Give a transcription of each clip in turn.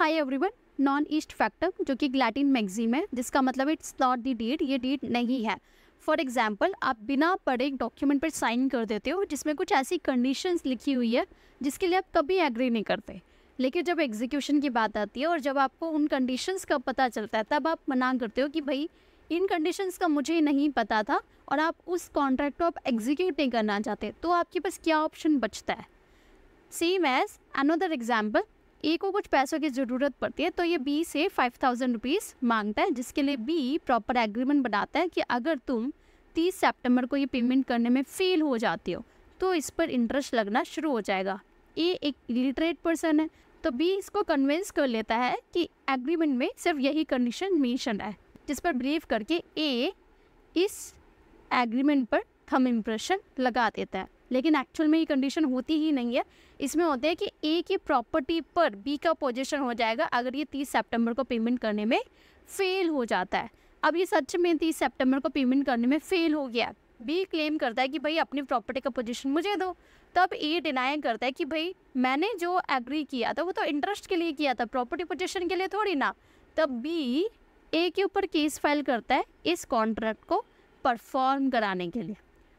high everyone non yeast factor जो कि ग्लैटिन मैगजीन है जिसका मतलब इट्स नॉट दी डेट ये डेट नहीं है फॉर एग्जाम्पल आप बिना पढ़े एक डॉक्यूमेंट पर साइन कर देते हो जिसमें कुछ ऐसी कंडीशन लिखी हुई है जिसके लिए आप कभी एग्री नहीं करते लेकिन जब एग्जीक्यूशन की बात आती है और जब आपको उन कंडीशंस का पता चलता है तब आप मना करते हो कि भाई इन कंडीशंस का मुझे नहीं पता था और आप उस कॉन्ट्रैक्ट को आप एग्जीक्यूट नहीं करना चाहते तो आपके पास क्या ऑप्शन बचता है same as another example A को कुछ पैसों की ज़रूरत पड़ती है तो ये बी से फाइव थाउजेंड रुपीज़ मांगता है जिसके लिए बी प्रॉपर एग्रीमेंट बनाता है कि अगर तुम तीस सेप्टेम्बर को ये पेमेंट करने में फेल हो जाती हो तो इस पर इंटरेस्ट लगना शुरू हो जाएगा ए एक लिटरेट पर्सन है तो बी इसको कन्विंस कर लेता है कि एग्रीमेंट में सिर्फ यही कंडीशन मेंशन है जिस पर बिलीव करके ए इस एग्रीमेंट पर थम इम्प्रेशन लगा देता है लेकिन एक्चुअल में ये कंडीशन होती ही नहीं है इसमें होता है कि ए की प्रॉपर्टी पर बी का पोजिशन हो जाएगा अगर ये तीस सेप्टेम्बर को पेमेंट करने में फेल हो जाता है अब ये सच में तीस सेप्टेम्बर को पेमेंट करने में फेल हो गया बी क्लेम करता है कि भाई अपनी प्रॉपर्टी का पोजीशन मुझे दो तब ए डिनाई करता है कि भाई मैंने जो एग्री किया था वो तो इंटरेस्ट के लिए किया था प्रॉपर्टी पोजीशन के लिए थोड़ी ना तब बी ए के ऊपर केस फाइल करता है इस कॉन्ट्रैक्ट को परफॉर्म कराने के लिए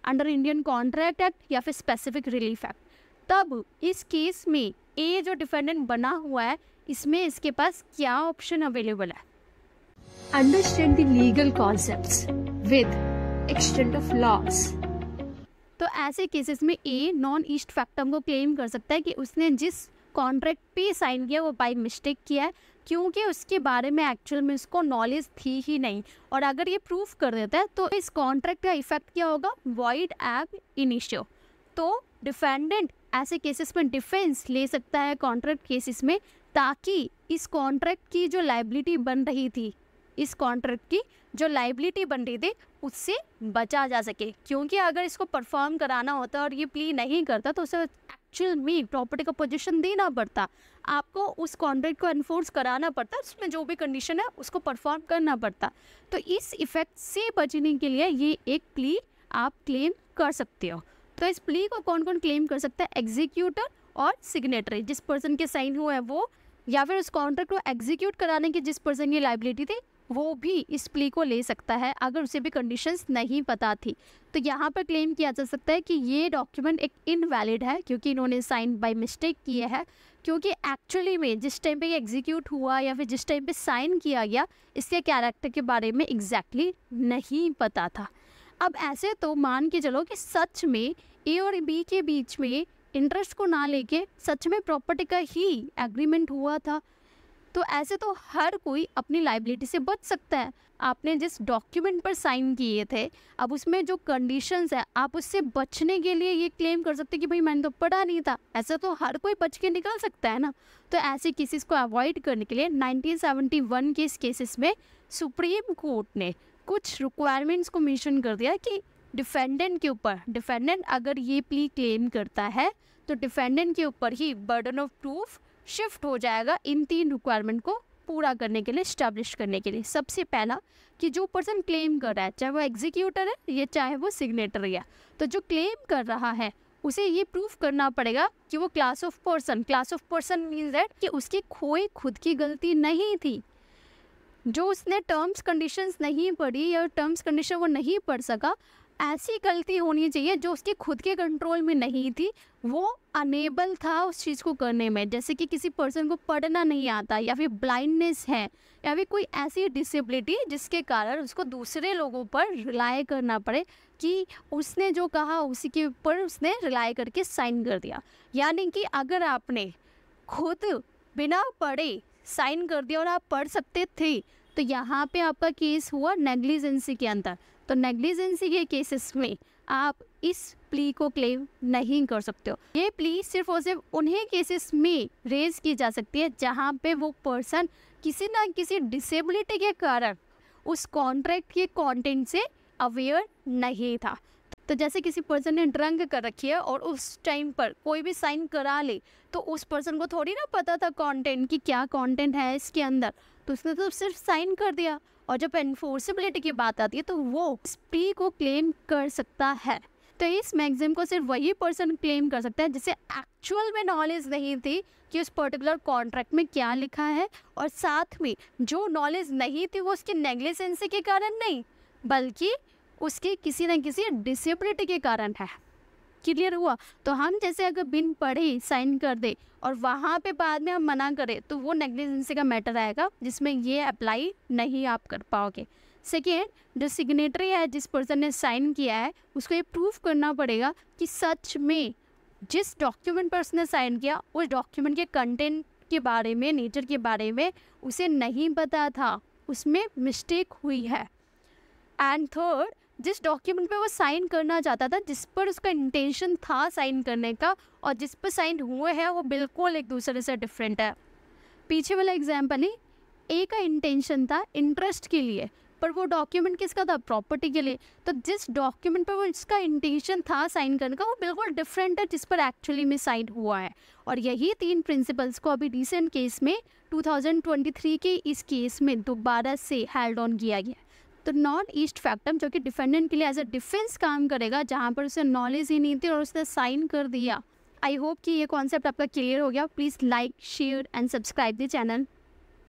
अंडर इंडियन कॉन्ट्रैक्ट एक्ट या फिर स्पेसिफिक रिलीफ एक्ट तब इस केस में ए जो डिफेंडेंट बना हुआ है इसमें इसके पास क्या ऑप्शन अवेलेबल है understand legal concept with extent of loss तो ऐसे केसेस में ए नॉन ईस्ट फैक्टम को क्लेम कर सकता है कि उसने जिस कॉन्ट्रैक्ट पे साइन किया वो बाई मिस्टेक किया है क्योंकि उसके बारे में एक्चुअल में उसको नॉलेज थी ही नहीं और अगर ये प्रूफ कर देता है तो इस कॉन्ट्रैक्ट का इफेक्ट क्या होगा वॉइड एब इनिशियो तो डिफेंडेंट ऐसे केसेस में डिफेंस ले सकता है कॉन्ट्रैक्ट केसेस में ताकि इस कॉन्ट्रैक्ट की जो लाइबिलिटी बन रही थी इस कॉन्ट्रैक्ट की जो लाइबिलिटी बन रही थी उससे बचा जा सके क्योंकि अगर इसको परफॉर्म कराना होता और ये प्ली नहीं करता तो उसे एक्चुअल में प्रॉपर्टी का पोजीशन देना पड़ता आपको उस कॉन्ट्रैक्ट को एनफोर्स कराना पड़ता उसमें जो भी कंडीशन है उसको परफॉर्म करना पड़ता तो इस इफेक्ट से बचने के लिए ये एक प्ली आप क्लेम कर सकते हो तो इस प्ली को कौन कौन क्लेम कर सकता है एग्जीक्यूटर और सिग्नेटरी जिस पर्सन के साइन हुए हैं वो या फिर उस कॉन्ट्रैक्ट को एग्जीक्यूट कराने की जिस पर्सन की लाइबिलिटी थी वो भी इस प्ली को ले सकता है अगर उसे भी कंडीशंस नहीं पता थी तो यहाँ पर क्लेम किया जा सकता है कि ये डॉक्यूमेंट एक इनवैलिड है क्योंकि इन्होंने साइन बाय मिस्टेक किया है क्योंकि एक्चुअली में जिस टाइम पे एग्जीक्यूट हुआ या फिर जिस टाइम पे साइन किया गया इसके कैरेक्टर के बारे में एग्जैक्टली exactly नहीं पता था अब ऐसे तो मान के चलो कि सच में ए और बी के बीच में इंटरेस्ट को ना लेके सच में प्रॉपर्टी का ही एग्रीमेंट हुआ था तो ऐसे तो हर कोई अपनी लाइबिलिटी से बच सकता है आपने जिस डॉक्यूमेंट पर साइन किए थे अब उसमें जो कंडीशंस है आप उससे बचने के लिए ये क्लेम कर सकते कि भाई मैंने तो पढ़ा नहीं था ऐसा तो हर कोई बच के निकाल सकता है ना तो ऐसे केसेस को अवॉइड करने के लिए 1971 के इस केसेस में सुप्रीम कोर्ट ने कुछ रिक्वायरमेंट्स को मेंशन कर दिया कि डिफेंडेंट के ऊपर डिफेंडेंट अगर ये प्ली क्लेम करता है तो डिफेंडेंट के ऊपर ही बर्डन ऑफ प्रूफ शिफ्ट हो जाएगा इन तीन रिक्वायरमेंट को पूरा करने के लिए इस्टेब्लिश करने के लिए सबसे पहला कि जो पर्सन क्लेम कर रहा है चाहे वो एग्जीक्यूटर है या चाहे वो सिग्नेटर है तो जो क्लेम कर रहा है उसे ये प्रूफ करना पड़ेगा कि वो class of person class of person means that कि उसकी खोई खुद की गलती नहीं थी जो उसने टर्म्स कंडीशंस नहीं पढ़ी या टर्म्स कंडीशन वो नहीं पढ़ सका ऐसी गलती होनी चाहिए जो उसके खुद के कंट्रोल में नहीं थी वो अनेबल था उस चीज़ को करने में जैसे कि किसी पर्सन को पढ़ना नहीं आता या फिर ब्लाइंडनेस है या फिर कोई ऐसी डिसेबिलिटी जिसके कारण उसको दूसरे लोगों पर रिलाय करना पड़े कि उसने जो कहा उसी के ऊपर उसने रिलाय करके साइन कर दिया यानी कि अगर आपने खुद बिना पढ़े साइन कर दिया और आप पढ़ सकते थे तो यहाँ पे आपका केस हुआ नेग्लिजेंसी के अंदर तो नेग्लिजेंसी के केसेस में आप इस प्ली को क्लेम नहीं कर सकते हो ये प्ली सिर्फ और सिर्फ उन्हीं केसेस में रेज की जा सकती है जहाँ पे वो पर्सन किसी ना किसी डिसेबिलिटी के कारण उस कॉन्ट्रैक्ट के कंटेंट से अवेयर नहीं था तो जैसे किसी पर्सन ने ड्रंक कर रखी है और उस टाइम पर कोई भी साइन करा ले तो उस पर्सन को थोड़ी ना पता था कंटेंट कि क्या कंटेंट है इसके अंदर तो उसने तो सिर्फ साइन कर दिया और जब एनफोर्सिबिलिटी की बात आती है तो वो इस को क्लेम कर सकता है तो इस मैगजीम को सिर्फ वही पर्सन क्लेम कर सकता है जिसे एक्चुअल में नॉलेज नहीं थी कि उस पर्टिकुलर कॉन्ट्रैक्ट में क्या लिखा है और साथ में जो नॉलेज नहीं थी वो उसकी नेग्लिजेंसी के कारण नहीं बल्कि उसके किसी न किसी डिसेबिलिटी के कारण है क्लियर हुआ तो हम जैसे अगर बिन पढ़े साइन कर दे और वहाँ पे बाद में हम मना करें तो वो नेग्लिजेंसी का मैटर आएगा जिसमें ये अप्लाई नहीं आप कर पाओगे सेकेंड जो सिग्नेटरी है जिस पर्सन ने साइन किया है उसको ये प्रूफ करना पड़ेगा कि सच में जिस डॉक्यूमेंट पर उसने साइन किया उस डॉक्यूमेंट के कंटेंट के बारे में नेचर के बारे में उसे नहीं पता था उसमें मिस्टेक हुई है एंड थर्ड जिस डॉक्यूमेंट पे वो साइन करना चाहता था जिस पर उसका इंटेंशन था साइन करने का और जिस पर साइन हुए हैं वो बिल्कुल एक दूसरे से डिफरेंट है पीछे वाला एग्जाम्पल ही ए का इंटेंशन था इंटरेस्ट के लिए पर वो डॉक्यूमेंट किसका था प्रॉपर्टी के लिए तो जिस डॉक्यूमेंट पर वो इसका इंटेंशन था साइन करने का वो बिल्कुल डिफरेंट है जिस पर एक्चुअली में साइन हुआ है और यही तीन प्रिंसिपल्स को अभी रिसेंट केस में 2023 के इस केस में दोबारा से हेल्ड ऑन किया गया तो नॉर्थ ईस्ट फैक्टम जो कि डिफेंडेंट के लिए एज अ डिफेंस काम करेगा जहाँ पर उसे नॉलेज ही नहीं थी और उसने साइन कर दिया आई होप कि ये कॉन्सेप्ट आपका क्लियर हो गया please like share and subscribe the channel